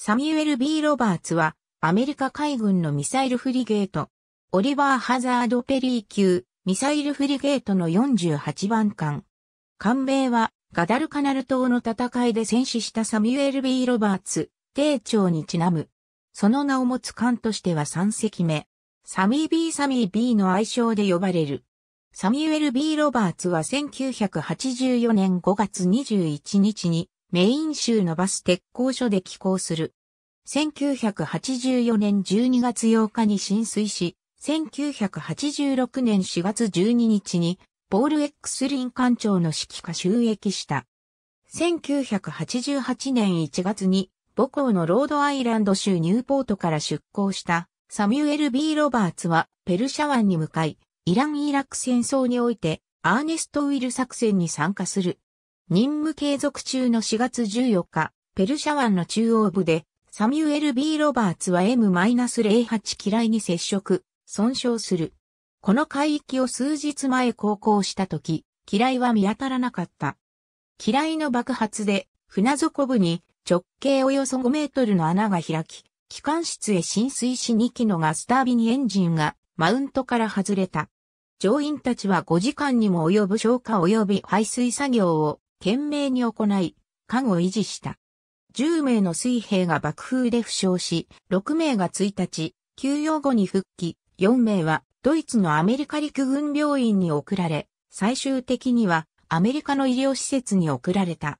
サミュエル・ B・ ロバーツは、アメリカ海軍のミサイルフリゲート、オリバー・ハザード・ペリー級、ミサイルフリゲートの48番艦。艦名は、ガダルカナル島の戦いで戦死したサミュエル・ B・ ロバーツ、艇長にちなむ。その名を持つ艦としては3隻目。サミー B・ サミー B の愛称で呼ばれる。サミュエル・ B・ ロバーツは1984年5月21日にメイン州のバス鉄工所で寄港する。1984年12月8日に浸水し、1986年4月12日に、ポール X ン艦長の指揮下収益した。1988年1月に、母校のロードアイランド州ニューポートから出港したサミュエル・ B・ ロバーツはペルシャ湾に向かい、イラン・イラク戦争においてアーネスト・ウィル作戦に参加する。任務継続中の4月14日、ペルシャ湾の中央部でサミュエル・ B・ ロバーツは M-08 嫌いに接触、損傷する。この海域を数日前航行した時、嫌いは見当たらなかった。嫌いの爆発で、船底部に直径およそ5メートルの穴が開き、機関室へ浸水し2機のガスタービンエンジンがマウントから外れた。乗員たちは5時間にも及ぶ消火及び排水作業を懸命に行い、艦を維持した。10名の水兵が爆風で負傷し、6名が1日、休養後に復帰、4名はドイツのアメリカ陸軍病院に送られ、最終的にはアメリカの医療施設に送られた。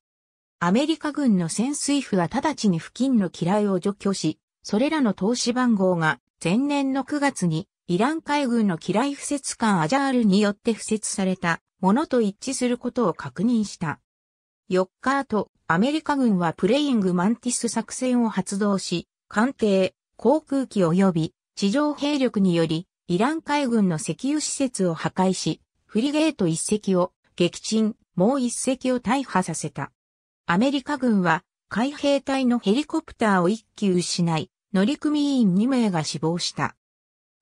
アメリカ軍の潜水夫は直ちに付近の機雷を除去し、それらの投資番号が前年の9月にイラン海軍の機雷敷設艦アジャールによって付設されたものと一致することを確認した。4日後、アメリカ軍はプレイングマンティス作戦を発動し、艦艇、航空機及び地上兵力により、イラン海軍の石油施設を破壊し、フリゲート1隻を撃沈、もう1隻を大破させた。アメリカ軍は、海兵隊のヘリコプターを一機失い、乗組員2名が死亡した。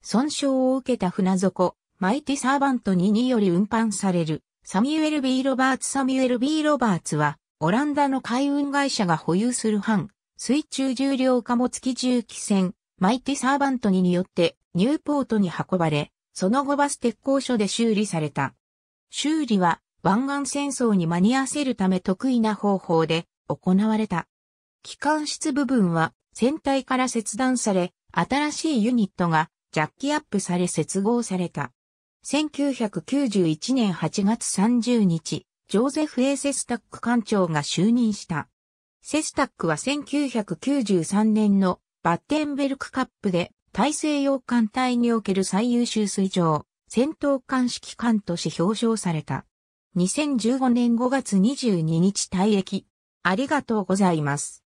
損傷を受けた船底、マイティサーバント2により運搬されるサミュエル・ B・ ロバーツサミュエル・ B・ ロバーツは、オランダの海運会社が保有する反、水中重量貨物機重機船、マイティ・サーバントニによって、ニューポートに運ばれ、その後バス鉄工所で修理された。修理は、湾岸戦争に間に合わせるため得意な方法で行われた。機関室部分は船体から切断され、新しいユニットがジャッキアップされ接合された。1991年8月30日、ジョーゼフ・エーセスタック艦長が就任した。セスタックは1993年のバッテンベルクカップで大西洋艦隊における最優秀水上戦闘艦指揮官として表彰された。2015年5月22日退役。ありがとうございます。